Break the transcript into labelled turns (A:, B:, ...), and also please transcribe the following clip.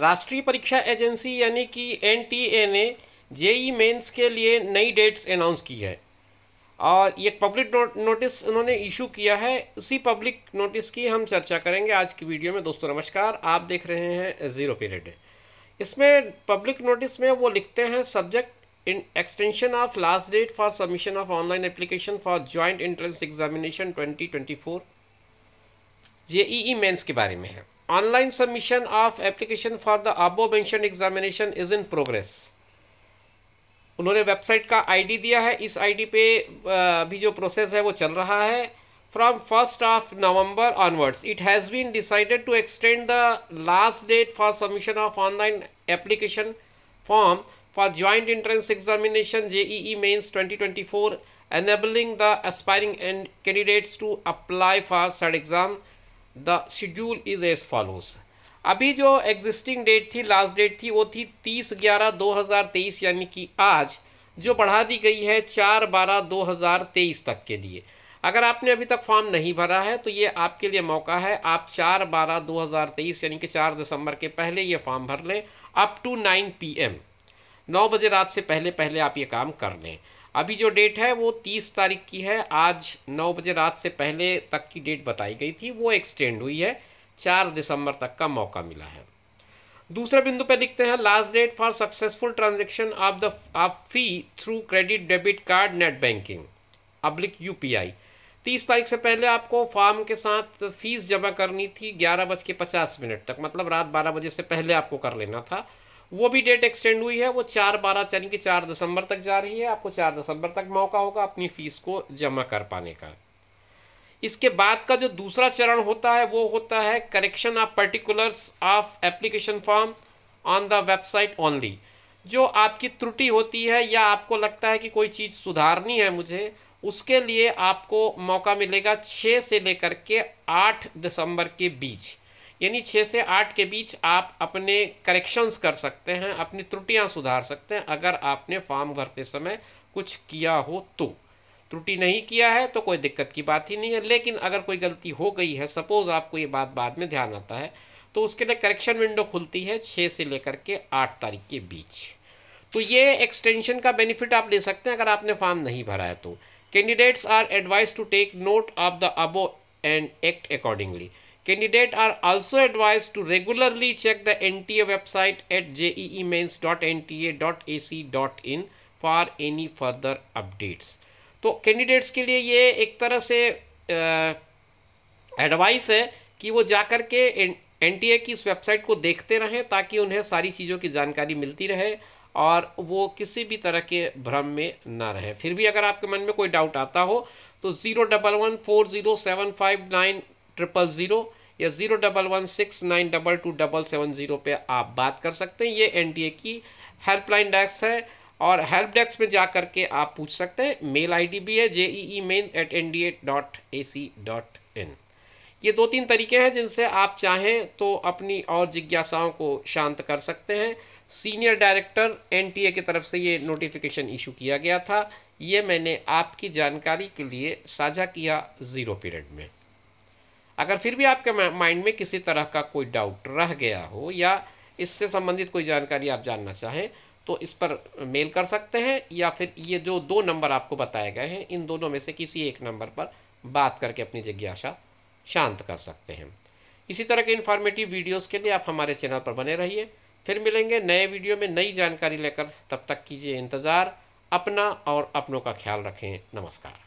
A: राष्ट्रीय परीक्षा एजेंसी यानी कि एन ने जेई मेंस के लिए नई डेट्स अनाउंस की है और ये पब्लिक नोटिस उन्होंने इशू किया है उसी पब्लिक नोटिस की हम चर्चा करेंगे आज की वीडियो में दोस्तों नमस्कार आप देख रहे हैं ज़ीरो पीरियड इसमें पब्लिक नोटिस में वो लिखते हैं subject in extension of last date for submission of online application for joint entrance examination 2024 E mains के बारे में है online submission of application for the above mentioned examination is in progress उन्होंने website का आईडी दिया है इस ID पे भी जो प्रोसेस है वो चल रहा है from first of November onwards it has been decided to extend the last date for submission of online application form for joint entrance examination JEE mains 2024 for enabling aspiring and candidates to apply for such exam the schedule is as follows अभी जो existing date थी last date थी वो थी तीस ग्यारह दो हज़ार तेईस यानी कि आज जो बढ़ा दी गई है चार बारह दो हज़ार तेईस तक के लिए अगर आपने अभी तक फॉर्म नहीं भरा है तो ये आपके लिए मौका है आप चार बारह दो हज़ार तेईस यानी कि चार दिसंबर के पहले ये फॉर्म भर लें up to nine P M नौ बजे रात से पहले पहले आप ये काम कर लें अभी जो डेट है वो तीस तारीख की है आज नौ बजे रात से पहले तक की डेट बताई गई थी वो एक्सटेंड हुई है चार दिसंबर तक का मौका मिला है दूसरे बिंदु पर लिखते हैं last date for successful transaction of the of fee through credit debit card net banking पब्लिक यू तीस तारीख से पहले आपको फॉर्म के साथ फीस जमा करनी थी ग्यारह बज के पचास मिनट तक मतलब रात बारह बजे से पहले आपको कर लेना था वो भी डेट एक्सटेंड हुई है वो चार बारह यानी कि चार दिसंबर तक जा रही है आपको चार दिसंबर तक मौका होगा अपनी फ़ीस को जमा कर पाने का इसके बाद का जो दूसरा चरण होता है वो होता है correction of particulars of application form on the website only जो आपकी त्रुटि होती है या आपको लगता है कि कोई चीज़ सुधारनी है मुझे उसके लिए आपको मौका मिलेगा छः से लेकर के आठ दिसंबर के बीच यानी छः से आठ के बीच आप अपने करेक्शंस कर सकते हैं अपनी त्रुटियां सुधार सकते हैं अगर आपने फॉर्म भरते समय कुछ किया हो तो त्रुटि नहीं किया है तो कोई दिक्कत की बात ही नहीं है लेकिन अगर कोई गलती हो गई है सपोज़ आपको ये बात बाद में ध्यान आता है तो उसके लिए करेक्शन विंडो खुलती है छः से लेकर के आठ तारीख के बीच तो ये एक्सटेंशन का बेनिफिट आप ले सकते हैं अगर आपने फॉर्म नहीं भरा है तो candidates are advise to take note of the above and act accordingly candidate are advise to regularly check the N T A website E E mains dot N T A dot A C dot in for any further updates तो कैंडिडेट्स के लिए ये एक तरह से advice है कि वो जा कर के एन की इस वेबसाइट को देखते रहें ताकि उन्हें सारी चीज़ों की जानकारी मिलती रहे और वो किसी भी तरह के भ्रम में ना रहे फिर भी अगर आपके मन में कोई डाउट आता हो तो zero double one four zero seven five nine triple zero या zero double one six nine double two double seven zero पर आप बात कर सकते हैं ये एनडीए की हेल्पलाइन डेस्क है और हेल्प डेस्क में जा करके आप पूछ सकते हैं मेल आईडी भी है J E E main at N D A dot A C dot in ये दो तीन तरीके हैं जिनसे आप चाहें तो अपनी और जिज्ञासाओं को शांत कर सकते हैं senior director N T A की तरफ से ये नोटिफिकेशन इशू किया गया था ये मैंने आपकी जानकारी के लिए साझा किया ज़ीरो पीरियड में अगर फिर भी आपके माइंड में किसी तरह का कोई डाउट रह गया हो या इससे संबंधित कोई जानकारी आप जानना चाहें तो इस पर मेल कर सकते हैं या फिर ये जो दो नंबर आपको बताए गए हैं इन दोनों में से किसी एक नंबर पर बात करके अपनी जिज्ञासा शांत कर सकते हैं इसी तरह के इन्फॉर्मेटिव वीडियोस के लिए आप हमारे चैनल पर बने रहिए फिर मिलेंगे नए वीडियो में नई जानकारी लेकर तब तक कीजिए इंतज़ार अपना और अपनों का ख्याल रखें नमस्कार